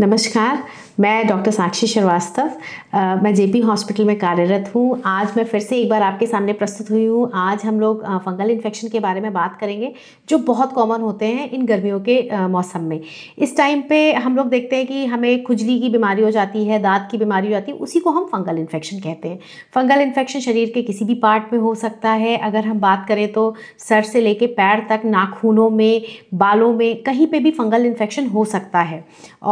Namaskar. मैं doctor साक्षी श्रीवास्तव मैं JP hospital में कार्यरत हूँ आज मैं फिर से एक बार आपके सामने प्रस्तुत हुई हूँ आज हम लोग फंगल इन्फेक्शन के बारे में बात करेंगे जो बहुत कॉमन होते हैं इन गर्मियों के मौसम में इस टाइम पे हम लोग देखते हैं कि हमें खुजली की बीमारी हो जाती है दाँत की बीमारी हो जाती है उसी को हम फंगल इन्फेक्शन कहते हैं फंगल इन्फेक्शन शरीर के किसी भी पार्ट में हो सकता है अगर हम बात करें तो सर से लेके पैर तक नाखूनों में बालों में कहीं पर भी फंगल इन्फेक्शन हो सकता है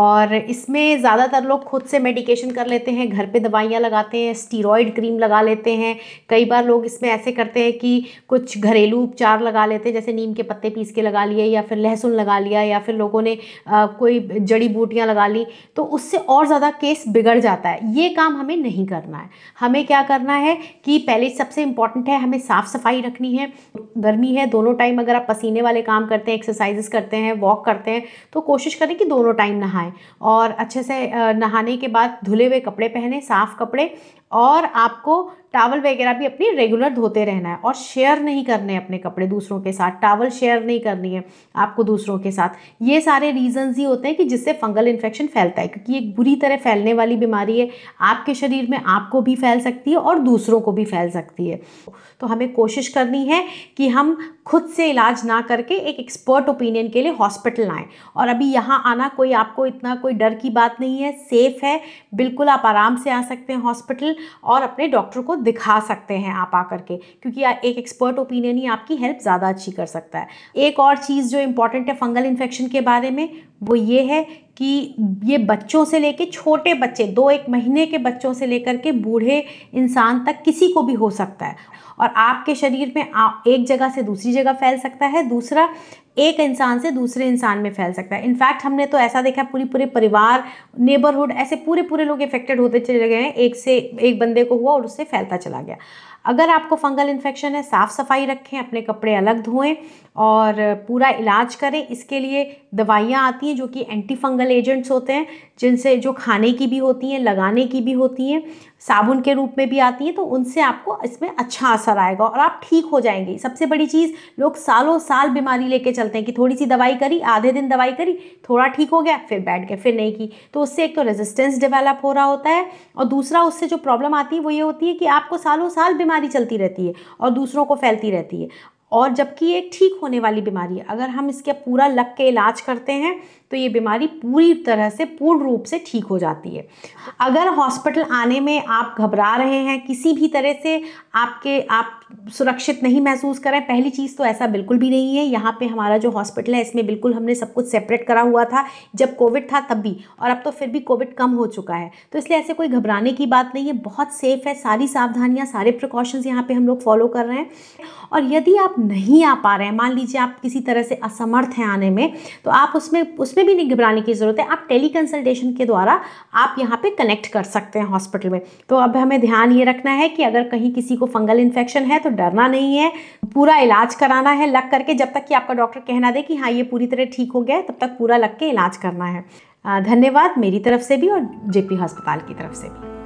और इसमें ज़्यादातर ज़्यादातर लोग खुद से मेडिकेशन कर लेते हैं घर पे दवाइयाँ लगाते हैं स्टीरॉयड क्रीम लगा लेते हैं कई बार लोग इसमें ऐसे करते हैं कि कुछ घरेलू उपचार लगा लेते हैं जैसे नीम के पत्ते पीस के लगा लिए या फिर लहसुन लगा लिया या फिर लोगों ने आ, कोई जड़ी बूटियाँ लगा ली तो उससे और ज़्यादा केस बिगड़ जाता है ये काम हमें नहीं करना है हमें क्या करना है कि पहले सबसे इम्पॉर्टेंट है हमें साफ़ सफाई रखनी है गर्मी है दोनों टाइम अगर आप पसीने वाले काम करते हैं एक्सरसाइजेस करते हैं वॉक करते हैं तो कोशिश करें कि दोनों टाइम नहाएं और अच्छे से नहाने के बाद धुले हुए कपड़े पहने साफ़ कपड़े और आपको टावल वगैरह भी अपनी रेगुलर धोते रहना है और शेयर नहीं करने अपने कपड़े दूसरों के साथ टावल शेयर नहीं करनी है आपको दूसरों के साथ ये सारे रीजंस ही होते हैं कि जिससे फंगल इन्फेक्शन फैलता है क्योंकि एक बुरी तरह फैलने वाली बीमारी है आपके शरीर में आपको भी फैल सकती है और दूसरों को भी फैल सकती है तो हमें कोशिश करनी है कि हम खुद से इलाज ना करके एक एक्सपर्ट ओपिनियन के लिए हॉस्पिटल आए और अभी यहाँ आना कोई आपको इतना कोई डर की बात नहीं है सेफ़ है बिल्कुल आप आराम से आ सकते हैं हॉस्पिटल और अपने डॉक्टर को दिखा सकते हैं आप आ करके क्योंकि एक एक्सपर्ट ओपिनियन ही आपकी हेल्प ज़्यादा अच्छी कर सकता है एक और चीज़ जो इम्पॉर्टेंट है फंगल इन्फेक्शन के बारे में वो ये है कि ये बच्चों से लेके छोटे बच्चे दो एक महीने के बच्चों से लेकर के बूढ़े इंसान तक किसी को भी हो सकता है और आपके शरीर में आप एक जगह से दूसरी जगह फैल सकता है दूसरा एक इंसान से दूसरे इंसान में फैल सकता है इनफैक्ट हमने तो ऐसा देखा है पूरी पूरे परिवार नेबरहुड ऐसे पूरे पूरे लोग इफेक्टेड होते चले गए हैं एक से एक बंदे को हुआ और उससे फैलता चला गया अगर आपको फंगल इन्फेक्शन है साफ़ सफाई रखें अपने कपड़े अलग धोएं और पूरा इलाज करें इसके लिए दवाइयाँ आती हैं जो कि एंटी फंगल एजेंट्स होते हैं जिनसे जो खाने की भी होती हैं लगाने की भी होती हैं साबुन के रूप में भी आती हैं तो उनसे आपको इसमें अच्छा असर आएगा और आप ठीक हो जाएंगे सबसे बड़ी चीज़ लोग सालों साल बीमारी लेके चलते हैं कि थोड़ी सी दवाई करी आधे दिन दवाई करी थोड़ा ठीक हो गया फिर बैठ गए फिर नहीं की तो उससे एक तो रेजिस्टेंस डेवलप हो रहा होता है और दूसरा उससे जो प्रॉब्लम आती है वो ये होती है कि आपको सालों साल बीमारी बीमारी चलती रहती है और दूसरों को फैलती रहती है और जबकि ये ठीक होने वाली बीमारी है अगर हम इसके पूरा लग के इलाज करते हैं तो ये बीमारी पूरी तरह से पूर्ण रूप से ठीक हो जाती है अगर हॉस्पिटल आने में आप घबरा रहे हैं किसी भी तरह से आपके आप सुरक्षित नहीं महसूस करें पहली चीज़ तो ऐसा बिल्कुल भी नहीं है यहाँ पे हमारा जो हॉस्पिटल है इसमें बिल्कुल हमने सब कुछ सेपरेट करा हुआ था जब कोविड था तब भी और अब तो फिर भी कोविड कम हो चुका है तो इसलिए ऐसे कोई घबराने की बात नहीं है बहुत सेफ़ है सारी सावधानियाँ सारे प्रिकॉशंस यहाँ पर हम लोग फॉलो कर रहे हैं और यदि आप नहीं आ पा रहे हैं मान लीजिए आप किसी तरह से असमर्थ हैं आने में तो आप उसमें उसमें भी नहीं घबराने की ज़रूरत है आप टेली कंसल्टेशन के द्वारा आप यहाँ पर कनेक्ट कर सकते हैं हॉस्पिटल में तो अब हमें ध्यान ये रखना है कि अगर कहीं किसी को फंगल इन्फेक्शन है है तो डरना नहीं है पूरा इलाज कराना है लग करके जब तक कि आपका डॉक्टर कहना दे कि हाँ ये पूरी तरह ठीक हो गया तब तक पूरा लग के इलाज करना है धन्यवाद मेरी तरफ से भी और जेपी अस्पताल की तरफ से भी